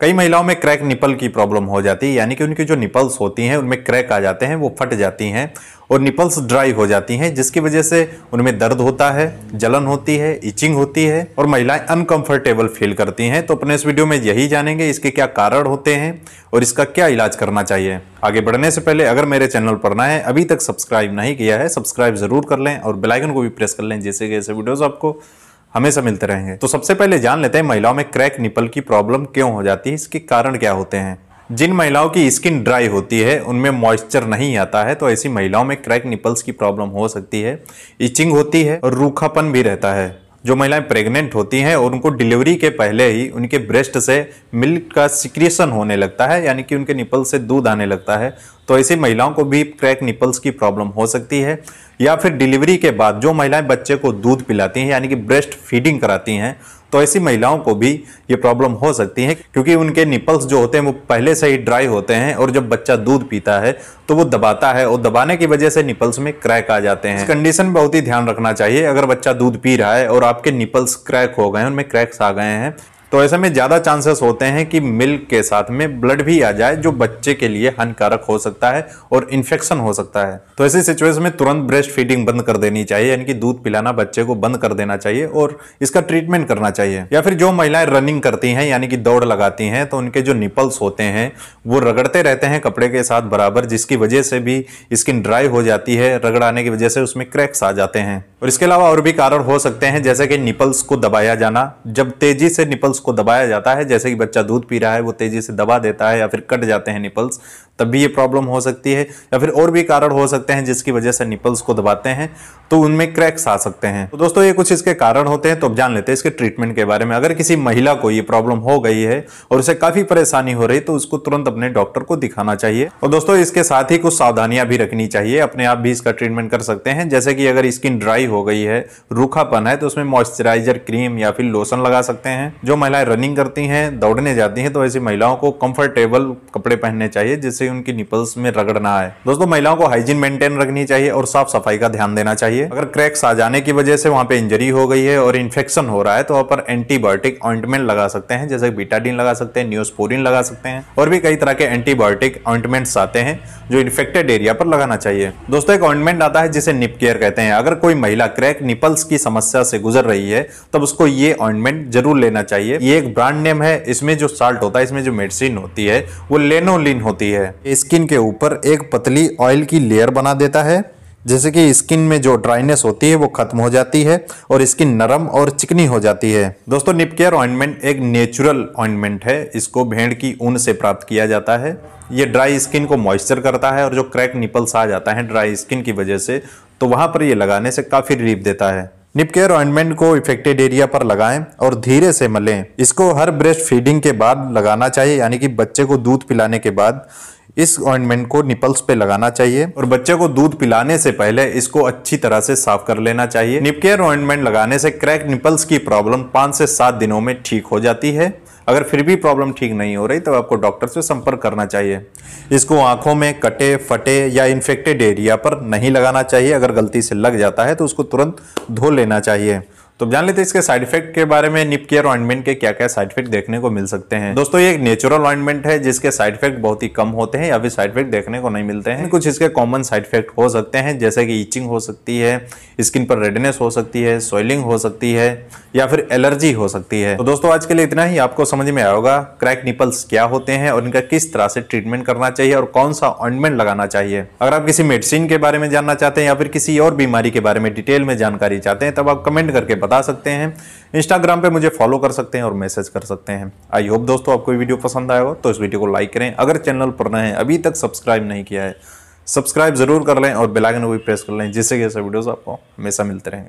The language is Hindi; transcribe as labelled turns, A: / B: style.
A: कई महिलाओं में क्रैक निपल की प्रॉब्लम हो जाती है यानी कि उनकी जो निपल्स होती हैं उनमें क्रैक आ जाते हैं वो फट जाती हैं और निपल्स ड्राई हो जाती हैं जिसकी वजह से उनमें दर्द होता है जलन होती है इचिंग होती है और महिलाएं अनकंफर्टेबल फील करती हैं तो अपने इस वीडियो में यही जानेंगे इसके क्या कारण होते हैं और इसका क्या इलाज करना चाहिए आगे बढ़ने से पहले अगर मेरे चैनल पर ना है अभी तक सब्सक्राइब नहीं किया है सब्सक्राइब जरूर कर लें और बेलाइकन को भी प्रेस कर लें जैसे कि ऐसे वीडियोज़ आपको हमेशा मिलते रहेंगे तो सबसे पहले जान लेते हैं महिलाओं में क्रैक निपल की प्रॉब्लम क्यों हो जाती है इसके कारण क्या होते हैं जिन महिलाओं की स्किन ड्राई होती है उनमें मॉइस्चर नहीं आता है तो ऐसी महिलाओं में क्रैक निपल्स की प्रॉब्लम हो सकती है इचिंग होती है और रूखापन भी रहता है जो महिलाएं प्रेग्नेंट होती हैं और उनको डिलीवरी के पहले ही उनके ब्रेस्ट से मिल्क का सिक्रिएशन होने लगता है यानी कि उनके निपल से दूध आने लगता है तो ऐसी महिलाओं को भी क्रैक निपल्स की प्रॉब्लम हो सकती है या फिर डिलीवरी के बाद जो महिलाएं बच्चे को दूध पिलाती हैं यानी कि ब्रेस्ट फीडिंग कराती हैं तो ऐसी महिलाओं को भी ये प्रॉब्लम हो सकती है क्योंकि उनके निपल्स जो होते हैं वो पहले से ही ड्राई होते हैं और जब बच्चा दूध पीता है तो वो दबाता है और दबाने की वजह से निपल्स में क्रैक आ जाते हैं कंडीशन बहुत ही ध्यान रखना चाहिए अगर बच्चा दूध पी रहा है और आपके निपल्स क्रैक हो गए हैं उनमें क्रैक्स आ गए हैं तो ऐसे में ज़्यादा चांसेस होते हैं कि मिल्क के साथ में ब्लड भी आ जाए जो बच्चे के लिए हानिकारक हो सकता है और इन्फेक्शन हो सकता है तो ऐसी सिचुएशन में तुरंत ब्रेस्ट फीडिंग बंद कर देनी चाहिए यानी कि दूध पिलाना बच्चे को बंद कर देना चाहिए और इसका ट्रीटमेंट करना चाहिए या फिर जो महिलाएं रनिंग करती हैं यानी कि दौड़ लगाती हैं तो उनके जो निपल्स होते हैं वो रगड़ते रहते हैं कपड़े के साथ बराबर जिसकी वजह से भी स्किन ड्राई हो जाती है रगड़ाने की वजह से उसमें क्रैक्स आ जाते हैं और इसके अलावा और भी कारण हो सकते हैं जैसे कि निपल्स को दबाया जाना जब तेजी से निपल्स निपल्स को दबाया जाता है जैसे कि बच्चा दूध पी रहा है वो तेज़ी से दबा देता है या फिर कट जाते हैं निपल्स तब भी ये प्रॉब्लम हो सकती है या फिर और भी कारण हो सकते हैं जिसकी वजह से निपल्स को दबाते हैं तो उनमें क्रैक्स आ सकते हैं तो दोस्तों ये कुछ इसके कारण होते हैं तो अब जान लेते हैं इसके ट्रीटमेंट के बारे में अगर किसी महिला को ये प्रॉब्लम हो गई है और उसे काफ़ी परेशानी हो रही तो उसको तुरंत अपने डॉक्टर को दिखाना चाहिए और दोस्तों इसके साथ ही कुछ सावधानियां भी रखनी चाहिए अपने आप भी इसका ट्रीटमेंट कर सकते हैं जैसे कि अगर स्किन ड्राई हो गई है रूखापन है तो उसमें मॉइस्चराइजर क्रीम या फिर लोशन लगा सकते हैं जो महिलाएं रनिंग करती हैं दौड़ने जाती हैं तो ऐसी महिलाओं को कंफर्टेबल कपड़े पहनने चाहिए जिससे उनकी निपल्स में रगड़ ना आए दोस्तों महिलाओं को हाइजीन मेंटेन रखनी चाहिए और साफ सफाई का ध्यान देना चाहिए अगर क्रैक्स आ जाने की वजह से वहां पे इंजरी हो गई है और इन्फेक्शन हो रहा है तो वहां पर एंटीबायोटिक ऑइंटमेंट लगा सकते हैं जैसे बीटाडीन लगा सकते हैं न्यूसपोरिन लगा सकते हैं और भी कई तरह के एंटीबायोटिक ऑइंटमेंट्स आते हैं जो इन्फेक्टेड एरिया पर लगाना चाहिए दोस्तों एक ऑइंटमेंट आता है जिसे निप केयर कहते हैं अगर कोई महिला क्रैक निपल्स की समस्या से गुजर रही है तब उसको ये ऑइंटमेंट जरूर लेना चाहिए ये एक ब्रांड नेम है इसमें जो साल्ट होता है इसमें जो मेडिसिन होती है वो लेनोलिन होती है स्किन के ऊपर एक पतली ऑयल की लेयर बना देता है जैसे कि स्किन में जो ड्राइनेस होती है वो खत्म हो जाती है और स्किन नरम और चिकनी हो जाती है दोस्तों निपकेयर ऑइंटमेंट एक नेचुरल ऑइंटमेंट है इसको भेड़ की ऊन से प्राप्त किया जाता है ये ड्राई स्किन को मॉइस्चर करता है और जो क्रैक निपल्स आ जाता है ड्राई स्किन की वजह से तो वहाँ पर ये लगाने से काफ़ी रिलीफ देता है निपकेयर ऑइंटमेंट को इफेक्टेड एरिया पर लगाएं और धीरे से मलें इसको हर ब्रेस्ट फीडिंग के बाद लगाना चाहिए यानी कि बच्चे को दूध पिलाने के बाद इस ऑइंटमेंट को निपल्स पे लगाना चाहिए और बच्चे को दूध पिलाने से पहले इसको अच्छी तरह से साफ कर लेना चाहिए निपकेयर ऑइंटमेंट लगाने से क्रैक निपल्स की प्रॉब्लम पाँच से सात दिनों में ठीक हो जाती है अगर फिर भी प्रॉब्लम ठीक नहीं हो रही तो आपको डॉक्टर से संपर्क करना चाहिए इसको आंखों में कटे फटे या इन्फेक्टेड एरिया पर नहीं लगाना चाहिए अगर गलती से लग जाता है तो उसको तुरंत धो लेना चाहिए तो जान लेते हैं इसके साइड इफेक्ट के बारे में निप केयर ऑइंटमेंट के क्या क्या साइड इफेक्ट देखने को मिल सकते हैं दोस्तों ये एक नेचुरल ऑइंटमेंट है जिसके साइड इफेक्ट बहुत ही कम होते हैं या फिर साइड इफेक्ट देखने को नहीं मिलते हैं कुछ इसके कॉमन साइड इफेक्ट हो सकते हैं जैसे कि इचिंग हो सकती है स्किन पर रेडनेस हो सकती है सोइलिंग हो सकती है या फिर एलर्जी हो सकती है तो दोस्तों आज के लिए इतना ही आपको समझ में आएगा क्रैक निपल्स क्या होते हैं और इनका किस तरह से ट्रीटमेंट करना चाहिए और कौन सा ऑइंटमेंट लगाना चाहिए अगर आप किसी मेडिसिन के बारे में जानना चाहते हैं या फिर किसी और बीमारी के बारे में डिटेल में जानकारी चाहते हैं तब आप कमेंट करके बता सकते हैं इंस्टाग्राम पे मुझे फॉलो कर सकते हैं और मैसेज कर सकते हैं आई होप दोस्तों आपको वीडियो पसंद आएगा तो इस वीडियो को लाइक करें अगर चैनल पर नए हैं अभी तक सब्सक्राइब नहीं किया है सब्सक्राइब जरूर कर लें और बेलाइकन को भी प्रेस कर लें जिससे कि ऐसे वीडियोज़ आपको हमेशा मिलते रहेंगे